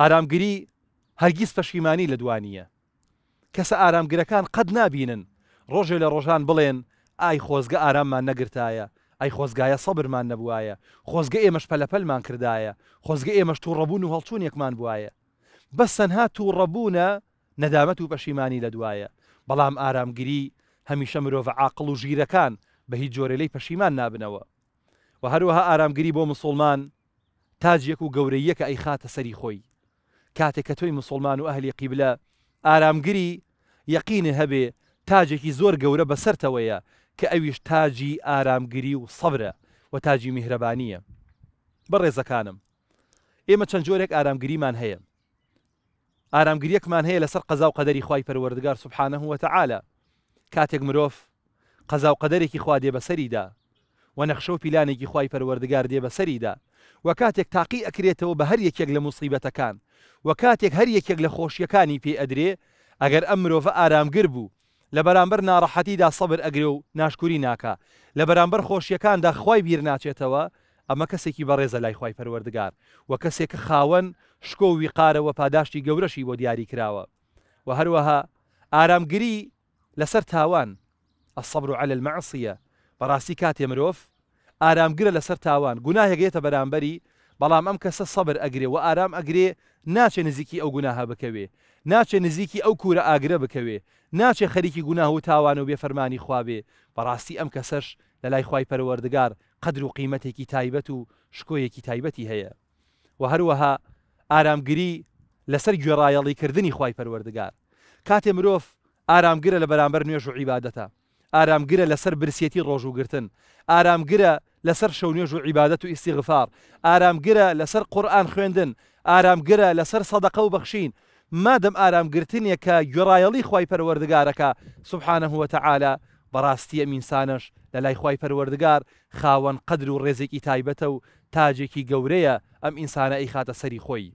ئارامگیری هەرگیز پەشیمانی لە دوانیە کەسە ئارامگرەکان قەت نابینن ڕۆژێ لە ڕۆژان بڵێن ئای خۆزگە ئاراممان نەگرتایە ئەی خۆزگایە سەبرمان نەبوایە خۆزگە ئێمەش پەلەپەلمان کردایە خۆزگە ئێمەش تو ڕەبوون و هەڵچوونێکمان بواە بەس سەنها تو ڕەبوونە نەدامەت و پەشیمانی لە دوایە بەڵام ئارامگیری هەمیشە مرۆڤ عاقل و ژیرەکان بە هیچ جۆرە لی پەشیمان نابنەوە و هەروەها ئارامگیری بۆ مسلمان تاجیەک و گەورەیەکە ئەی خاتە سەری خۆی کاتێک کە تۆی مسلمان و ئەهلی قیبلە ئارامگری یەقینە هەبێ تاجێکی زۆر گەورە بەسەرتەوەیە کە ئەویش تاجی ئارامگری و سەبرە و تاجی میهرەبانیە بەڕێزەکانم ئێمە چەند جۆرێک ئارامگریمان هەیە ئارامگریەکمان هەیە لەسەر قەزا و قەدەری خی پەروەردگار سبحانە وتەعاالە کاتێک مرۆڤ قەزا و قەدەرێکی خوا دێ بەسەریدا و نەخشە و پیلانێکی خی پەروەردگار دێ بەسەریدا و کاتێک تاقی ئەکرێتەوە بە هەر یەکێک لە مصیبەتەکان وە کاتێک هەر یەکێک لە خۆشیەکانی پێ ئەدرێ ئەگەر ئەم مرۆڤە ئارامگر بوو لە بەرامبەر ناڕەحەتیدا سەبر ئەگرێ و ناشکوری ناکە لە بەرامبەر خۆشیەکاندا خی بیر ناچێتەوە ئەمە کەسێکی بەڕێزە لای خی پەروەردگار و کەسێک خاوەن شکۆ و ویقارەوە پاداشتی گەورەشی بۆ دیاری کراوە و هەروەها ئارامگری لەسەر تاوان ئەسەبر و على المەعسیە بەڕاستی کاتێ مرۆڤ ئارامگرە لەسەر تاوان گوناهێگێتە بەرامبەری بەڵام ئەم کەسە سەبر ئەگرێ و ئارام ئەگرێ ناچێ نزیکی ئەو گوناها بکەوێ ناچێ نزیکی ئەو کورە ئاگرە بکەوێ ناچێ خەریکی گوناه و تاوان و بێفەرمانی خواابێ بەڕاستی ئەم کەسەش لە لای خی پەروەردگار قدر و قیمتێکی تایبەت و شکۆیەکی تایبەتی هەیە و هەروەها ئارامگری لەسەر گوێڕایەڵی کردنی خی پەروەردگار کاتێ مرۆڤ ئارامگرە لە بەرامبەر نوێژ و عیباەتە ئارامگرە لەسەر برسێتی ڕۆژوگرتن ئارامگرە لەسەر شەونێژ و عیبادەت و ئیسیغفار ئارامگرە لەسەر قورآان خوێندن ئارامگرە لەسەر سەدەقە و بەخشین مادەم ئارامگرتنیە کە گوێڕایەڵی خی پەروەردگارەکە سبحانە هوتەعاالە بەڕاستیە میسانش لە لای خی پەروەردگار خاوەن قدر و ڕێزێکی تایبەتە و تاجێکی گەورەیە ئەم ئینسانە ئەی خاتە سەری خۆی